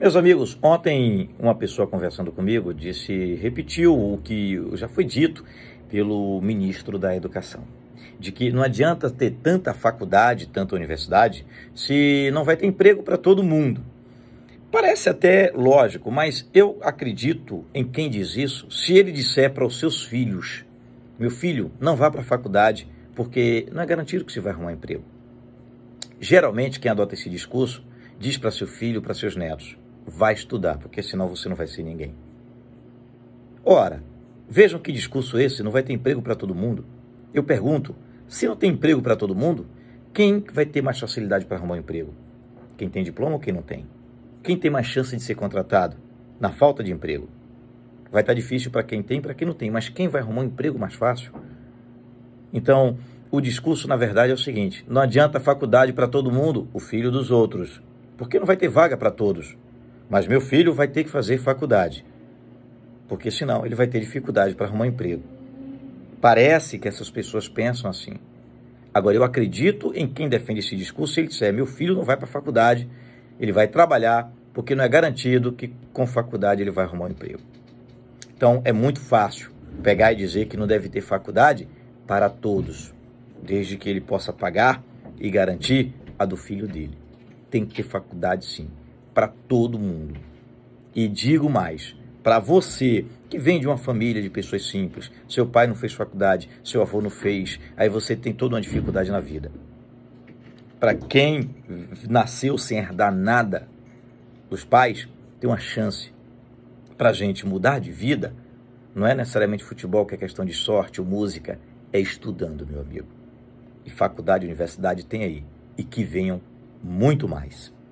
Meus amigos, ontem uma pessoa conversando comigo disse, repetiu o que já foi dito pelo ministro da Educação, de que não adianta ter tanta faculdade, tanta universidade, se não vai ter emprego para todo mundo. Parece até lógico, mas eu acredito em quem diz isso se ele disser para os seus filhos: meu filho, não vá para a faculdade, porque não é garantido que você vai arrumar emprego. Geralmente, quem adota esse discurso diz para seu filho, para seus netos: vai estudar, porque senão você não vai ser ninguém. Ora, vejam que discurso esse, não vai ter emprego para todo mundo. Eu pergunto, se não tem emprego para todo mundo, quem vai ter mais facilidade para arrumar um emprego? Quem tem diploma ou quem não tem? Quem tem mais chance de ser contratado na falta de emprego? Vai estar tá difícil para quem tem, para quem não tem, mas quem vai arrumar um emprego mais fácil? Então, o discurso, na verdade, é o seguinte: não adianta faculdade para todo mundo, o filho dos outros, porque não vai ter vaga para todos. Mas meu filho vai ter que fazer faculdade, porque senão ele vai ter dificuldade para arrumar emprego. Parece que essas pessoas pensam assim. Agora, eu acredito em quem defende esse discurso se ele disser: meu filho não vai para a faculdade, ele vai trabalhar, porque não é garantido que com faculdade ele vai arrumar um emprego. Então, é muito fácil pegar e dizer que não deve ter faculdade para todos, desde que ele possa pagar e garantir a do filho dele. Tem que ter faculdade, sim para todo mundo. E digo mais, para você que vem de uma família de pessoas simples, seu pai não fez faculdade, seu avô não fez, aí você tem toda uma dificuldade na vida. Para quem nasceu sem herdar nada dos pais, tem uma chance. Para gente mudar de vida, não é necessariamente futebol que é questão de sorte ou música, é estudando, meu amigo. E faculdade, universidade tem aí. E que venham muito mais.